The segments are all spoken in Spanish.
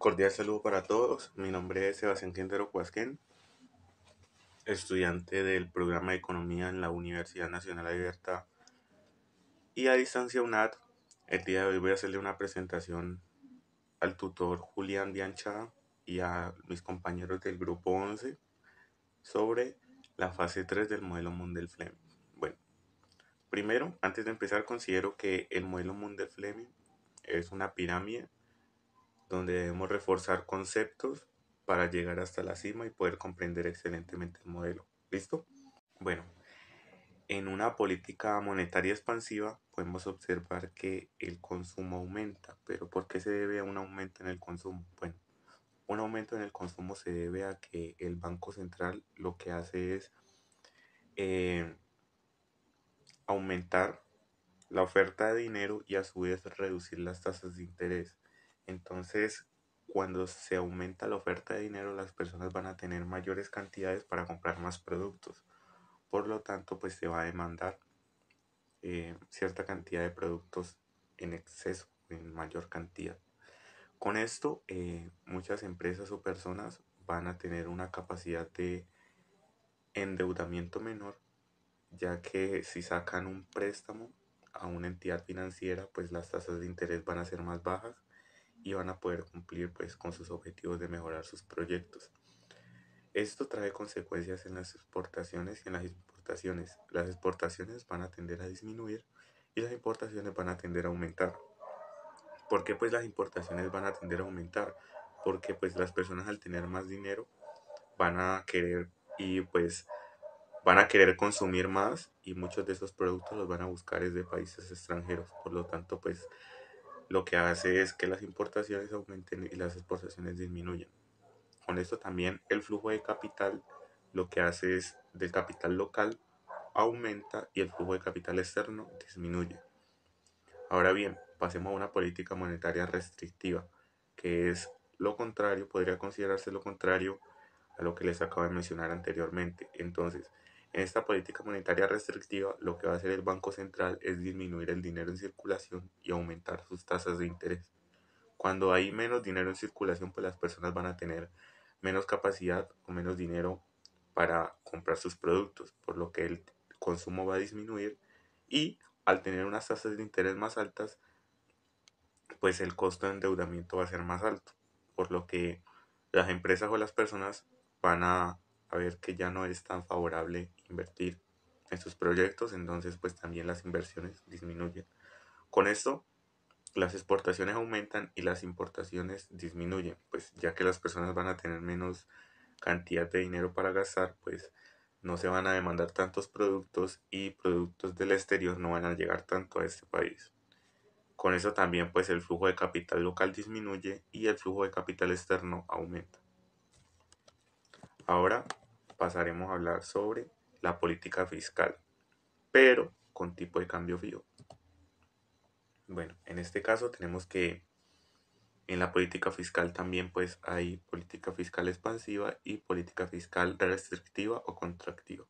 Cordial saludo para todos. Mi nombre es Sebastián Quintero Cuasquén, estudiante del programa de Economía en la Universidad Nacional Abierta y a distancia UNAD. El día de hoy voy a hacerle una presentación al tutor Julián Biancha y a mis compañeros del grupo 11 sobre la fase 3 del modelo Mundell-Fleming. Bueno, primero, antes de empezar, considero que el modelo Mundell-Fleming es una pirámide donde debemos reforzar conceptos para llegar hasta la cima y poder comprender excelentemente el modelo. ¿Listo? Bueno, en una política monetaria expansiva podemos observar que el consumo aumenta, pero ¿por qué se debe a un aumento en el consumo? Bueno, un aumento en el consumo se debe a que el Banco Central lo que hace es eh, aumentar la oferta de dinero y a su vez reducir las tasas de interés. Entonces, cuando se aumenta la oferta de dinero, las personas van a tener mayores cantidades para comprar más productos. Por lo tanto, pues se va a demandar eh, cierta cantidad de productos en exceso, en mayor cantidad. Con esto, eh, muchas empresas o personas van a tener una capacidad de endeudamiento menor, ya que si sacan un préstamo a una entidad financiera, pues las tasas de interés van a ser más bajas y van a poder cumplir pues con sus objetivos de mejorar sus proyectos. Esto trae consecuencias en las exportaciones y en las importaciones. Las exportaciones van a tender a disminuir y las importaciones van a tender a aumentar. ¿Por qué pues las importaciones van a tender a aumentar? Porque pues las personas al tener más dinero van a querer y pues van a querer consumir más y muchos de esos productos los van a buscar desde países extranjeros. Por lo tanto pues lo que hace es que las importaciones aumenten y las exportaciones disminuyan. Con esto también el flujo de capital lo que hace es del capital local aumenta y el flujo de capital externo disminuye. Ahora bien, pasemos a una política monetaria restrictiva, que es lo contrario, podría considerarse lo contrario a lo que les acabo de mencionar anteriormente. Entonces, en esta política monetaria restrictiva, lo que va a hacer el Banco Central es disminuir el dinero en circulación y aumentar sus tasas de interés. Cuando hay menos dinero en circulación, pues las personas van a tener menos capacidad o menos dinero para comprar sus productos, por lo que el consumo va a disminuir y al tener unas tasas de interés más altas, pues el costo de endeudamiento va a ser más alto, por lo que las empresas o las personas van a a ver que ya no es tan favorable invertir en sus proyectos, entonces pues también las inversiones disminuyen. Con esto, las exportaciones aumentan y las importaciones disminuyen, pues ya que las personas van a tener menos cantidad de dinero para gastar, pues no se van a demandar tantos productos y productos del exterior no van a llegar tanto a este país. Con eso también pues el flujo de capital local disminuye y el flujo de capital externo aumenta. Ahora pasaremos a hablar sobre la política fiscal, pero con tipo de cambio fijo. Bueno, en este caso tenemos que en la política fiscal también pues hay política fiscal expansiva y política fiscal restrictiva o contractiva.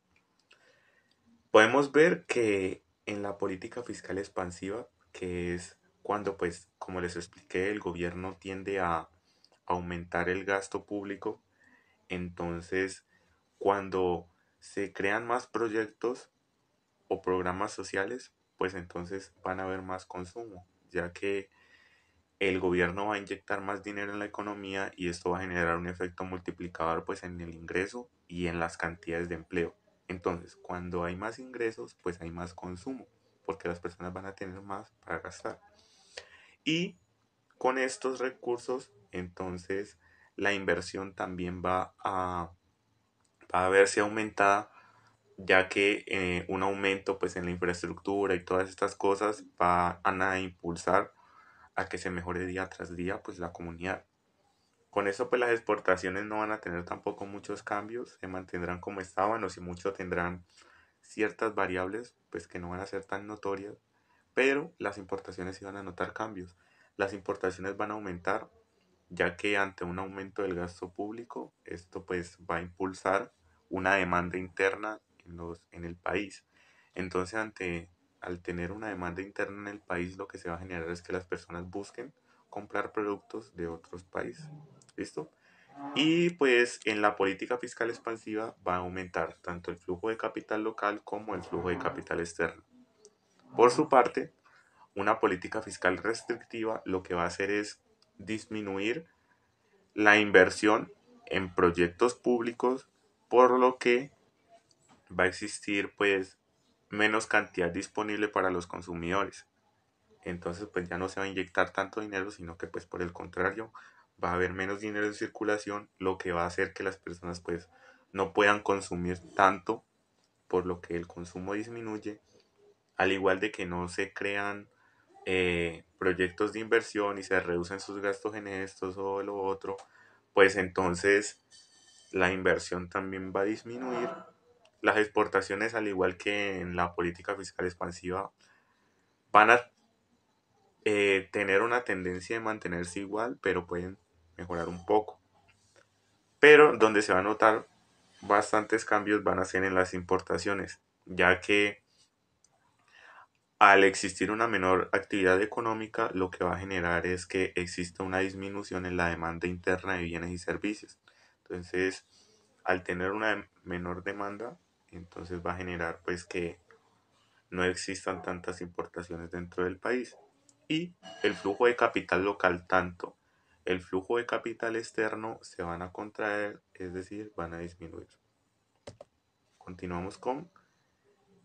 Podemos ver que en la política fiscal expansiva, que es cuando pues, como les expliqué, el gobierno tiende a aumentar el gasto público, entonces cuando se crean más proyectos o programas sociales, pues entonces van a haber más consumo, ya que el gobierno va a inyectar más dinero en la economía y esto va a generar un efecto multiplicador pues en el ingreso y en las cantidades de empleo. Entonces, cuando hay más ingresos, pues hay más consumo, porque las personas van a tener más para gastar. Y con estos recursos, entonces la inversión también va a a verse aumentada, ya que eh, un aumento pues, en la infraestructura y todas estas cosas van a impulsar a que se mejore día tras día pues, la comunidad. Con eso pues las exportaciones no van a tener tampoco muchos cambios, se mantendrán como estaban o si mucho tendrán ciertas variables pues que no van a ser tan notorias, pero las importaciones sí van a notar cambios. Las importaciones van a aumentar ya que ante un aumento del gasto público esto pues va a impulsar una demanda interna en, los, en el país. Entonces, ante, al tener una demanda interna en el país, lo que se va a generar es que las personas busquen comprar productos de otros países. ¿Listo? Y pues en la política fiscal expansiva va a aumentar tanto el flujo de capital local como el flujo de capital externo. Por su parte, una política fiscal restrictiva lo que va a hacer es disminuir la inversión en proyectos públicos por lo que va a existir pues menos cantidad disponible para los consumidores. Entonces pues ya no se va a inyectar tanto dinero, sino que pues por el contrario va a haber menos dinero en circulación, lo que va a hacer que las personas pues no puedan consumir tanto, por lo que el consumo disminuye, al igual de que no se crean eh, proyectos de inversión y se reducen sus gastos en esto o lo otro, pues entonces la inversión también va a disminuir, ah. las exportaciones, al igual que en la política fiscal expansiva, van a eh, tener una tendencia de mantenerse igual, pero pueden mejorar un poco. Pero donde se va a notar bastantes cambios van a ser en las importaciones, ya que al existir una menor actividad económica, lo que va a generar es que exista una disminución en la demanda interna de bienes y servicios. Entonces, al tener una menor demanda, entonces va a generar pues que no existan tantas importaciones dentro del país. Y el flujo de capital local, tanto el flujo de capital externo, se van a contraer, es decir, van a disminuir. Continuamos con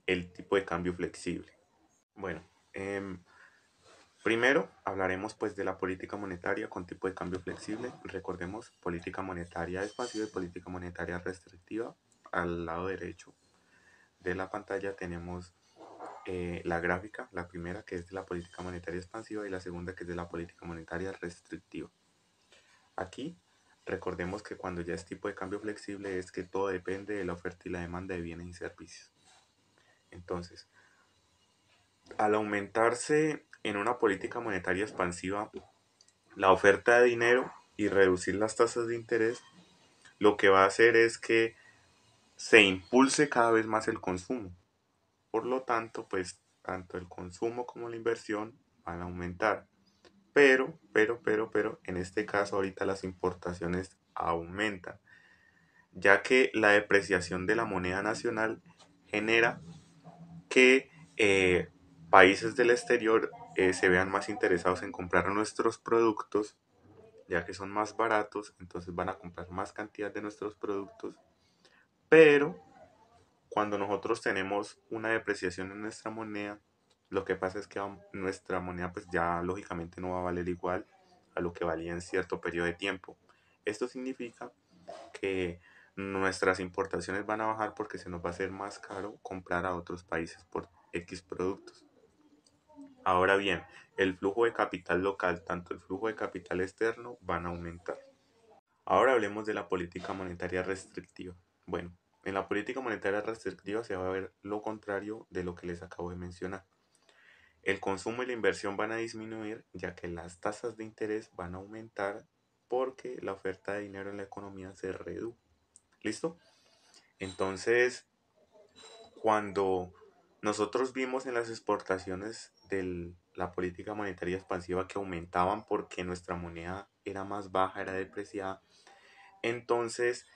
el tipo de cambio flexible. Bueno, em, Primero, hablaremos pues de la política monetaria con tipo de cambio flexible. Recordemos, política monetaria expansiva y política monetaria restrictiva. Al lado derecho de la pantalla tenemos eh, la gráfica, la primera que es de la política monetaria expansiva y la segunda que es de la política monetaria restrictiva. Aquí recordemos que cuando ya es tipo de cambio flexible es que todo depende de la oferta y la demanda de bienes y servicios. Entonces, al aumentarse en una política monetaria expansiva la oferta de dinero y reducir las tasas de interés, lo que va a hacer es que se impulse cada vez más el consumo. Por lo tanto, pues tanto el consumo como la inversión van a aumentar. Pero, pero, pero, pero, en este caso ahorita las importaciones aumentan, ya que la depreciación de la moneda nacional genera que eh, países del exterior eh, se vean más interesados en comprar nuestros productos, ya que son más baratos, entonces van a comprar más cantidad de nuestros productos. Pero cuando nosotros tenemos una depreciación en nuestra moneda, lo que pasa es que nuestra moneda pues ya lógicamente no va a valer igual a lo que valía en cierto periodo de tiempo. Esto significa que nuestras importaciones van a bajar porque se nos va a hacer más caro comprar a otros países por X productos. Ahora bien, el flujo de capital local, tanto el flujo de capital externo, van a aumentar. Ahora hablemos de la política monetaria restrictiva. Bueno, en la política monetaria restrictiva se va a ver lo contrario de lo que les acabo de mencionar. El consumo y la inversión van a disminuir ya que las tasas de interés van a aumentar porque la oferta de dinero en la economía se redujo. ¿Listo? Entonces, cuando nosotros vimos en las exportaciones de la política monetaria expansiva que aumentaban porque nuestra moneda era más baja, era depreciada. Entonces,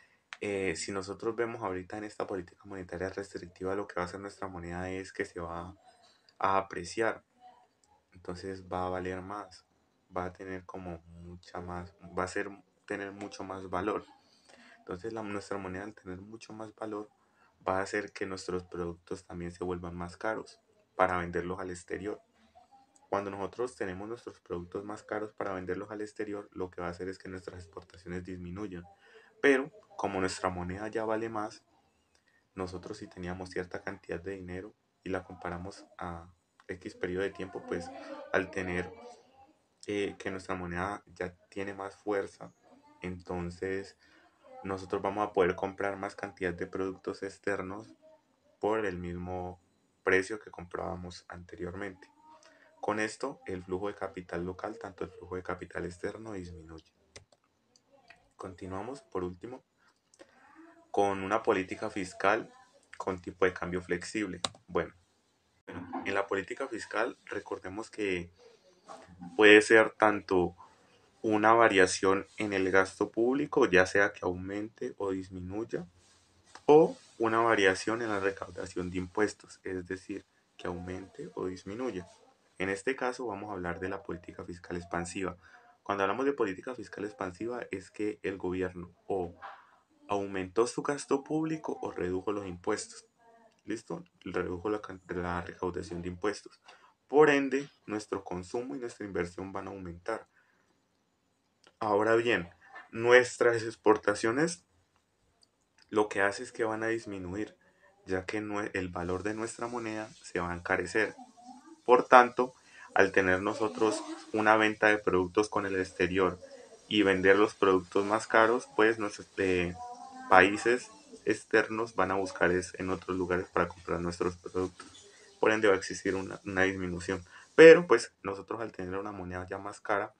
eh, si nosotros vemos ahorita en esta política monetaria restrictiva, lo que va a hacer nuestra moneda es que se va a apreciar. Entonces va a valer más, va a tener como mucha más, va a ser, tener mucho más valor. Entonces nuestra moneda al tener mucho más valor va a hacer que nuestros productos también se vuelvan más caros para venderlos al exterior. Cuando nosotros tenemos nuestros productos más caros para venderlos al exterior, lo que va a hacer es que nuestras exportaciones disminuyan. Pero como nuestra moneda ya vale más, nosotros si teníamos cierta cantidad de dinero y la comparamos a X periodo de tiempo, pues al tener eh, que nuestra moneda ya tiene más fuerza, entonces nosotros vamos a poder comprar más cantidad de productos externos por el mismo precio que comprábamos anteriormente. Con esto, el flujo de capital local, tanto el flujo de capital externo, disminuye. Continuamos, por último, con una política fiscal con tipo de cambio flexible. Bueno, en la política fiscal recordemos que puede ser tanto una variación en el gasto público, ya sea que aumente o disminuya, o una variación en la recaudación de impuestos, es decir, que aumente o disminuya. En este caso vamos a hablar de la política fiscal expansiva. Cuando hablamos de política fiscal expansiva es que el gobierno o aumentó su gasto público o redujo los impuestos. ¿Listo? Redujo la, recaudación de impuestos. Por ende, nuestro consumo y nuestra inversión van a aumentar. Ahora bien, nuestras exportaciones lo que hace es que van a disminuir, ya que el valor de nuestra moneda se va a encarecer. Por tanto, al tener nosotros una venta de productos con el exterior y vender los productos más caros, pues nuestros eh, países externos van a buscar en otros lugares para comprar nuestros productos. Por ende va a existir una, una disminución. Pero pues nosotros al tener una moneda ya más cara,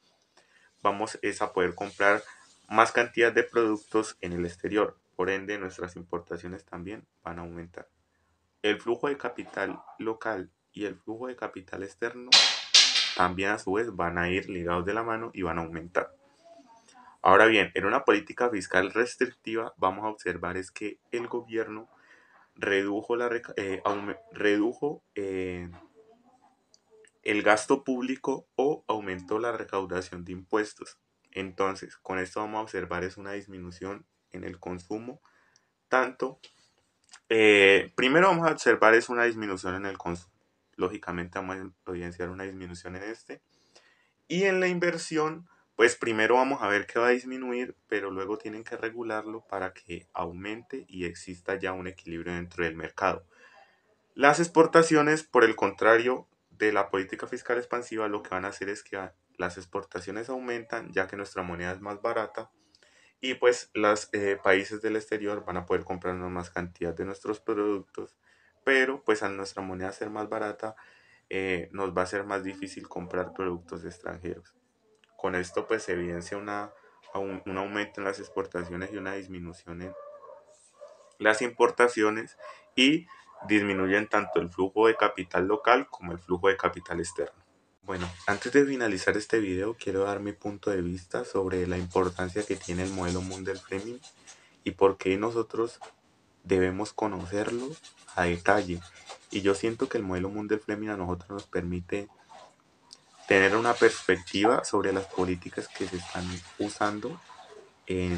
vamos es a poder comprar más cantidad de productos en el exterior. Por ende, nuestras importaciones también van a aumentar. El flujo de capital local y el flujo de capital externo también a su vez van a ir ligados de la mano y van a aumentar. Ahora bien, en una política fiscal restrictiva vamos a observar es que el gobierno redujo, la, eh, redujo eh, el gasto público o aumentó la recaudación de impuestos. Entonces, con esto vamos a observar es una disminución en el consumo, tanto, eh, primero vamos a observar es una disminución en el consumo. Lógicamente vamos a evidenciar una disminución en este. Y en la inversión, pues primero vamos a ver que va a disminuir, pero luego tienen que regularlo para que aumente y exista ya un equilibrio dentro del mercado. Las exportaciones, por el contrario de la política fiscal expansiva, lo que van a hacer es que las exportaciones aumentan ya que nuestra moneda es más barata y pues los eh, países del exterior van a poder comprarnos más cantidad de nuestros productos, pero pues al nuestra moneda ser más barata eh, nos va a ser más difícil comprar productos extranjeros. Con esto pues se evidencia un aumento en las exportaciones y una disminución en las importaciones y disminuyen tanto el flujo de capital local como el flujo de capital externo. Bueno, antes de finalizar este video quiero dar mi punto de vista sobre la importancia que tiene el modelo Mundell Fleming y por qué nosotros debemos conocerlo a detalle. Y yo siento que el modelo Mundell Fleming a nosotros nos permite tener una perspectiva sobre las políticas que se están usando en,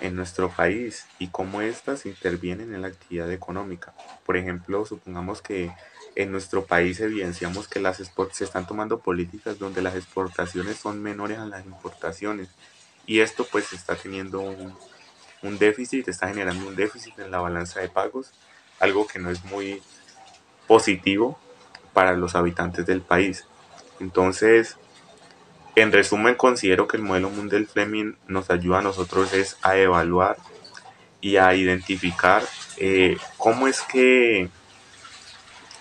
en nuestro país y cómo éstas intervienen en la actividad económica. Por ejemplo, supongamos que en nuestro país evidenciamos que las se están tomando políticas donde las exportaciones son menores a las importaciones y esto pues está teniendo un, déficit, está generando un déficit en la balanza de pagos, algo que no es muy positivo para los habitantes del país. Entonces, en resumen, considero que el modelo Mundell Fleming nos ayuda a nosotros es a evaluar y a identificar eh, cómo es que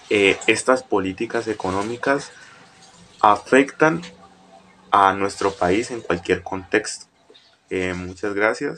eh, estas políticas económicas afectan a nuestro país en cualquier contexto. Eh, muchas gracias.